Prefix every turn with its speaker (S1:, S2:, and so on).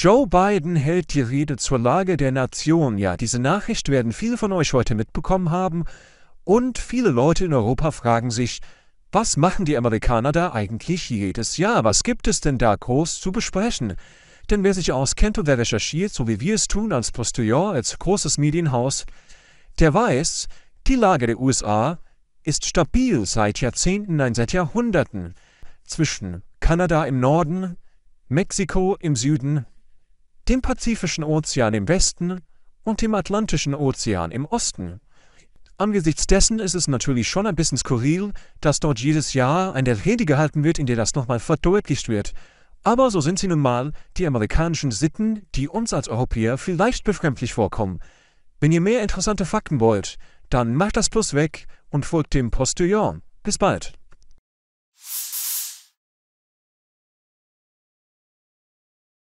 S1: Joe Biden hält die Rede zur Lage der Nation. Ja, diese Nachricht werden viele von euch heute mitbekommen haben. Und viele Leute in Europa fragen sich, was machen die Amerikaner da eigentlich jedes Jahr? Was gibt es denn da groß zu besprechen? Denn wer sich auskennt und wer recherchiert, so wie wir es tun als Postillon, als großes Medienhaus, der weiß, die Lage der USA ist stabil seit Jahrzehnten, nein, seit Jahrhunderten. Zwischen Kanada im Norden, Mexiko im Süden, dem Pazifischen Ozean im Westen und dem Atlantischen Ozean im Osten. Angesichts dessen ist es natürlich schon ein bisschen skurril, dass dort jedes Jahr eine Rede gehalten wird, in der das nochmal verdeutlicht wird. Aber so sind sie nun mal, die amerikanischen Sitten, die uns als Europäer vielleicht befremdlich vorkommen. Wenn ihr mehr interessante Fakten wollt, dann macht das Plus weg und folgt dem Postillon. Bis bald.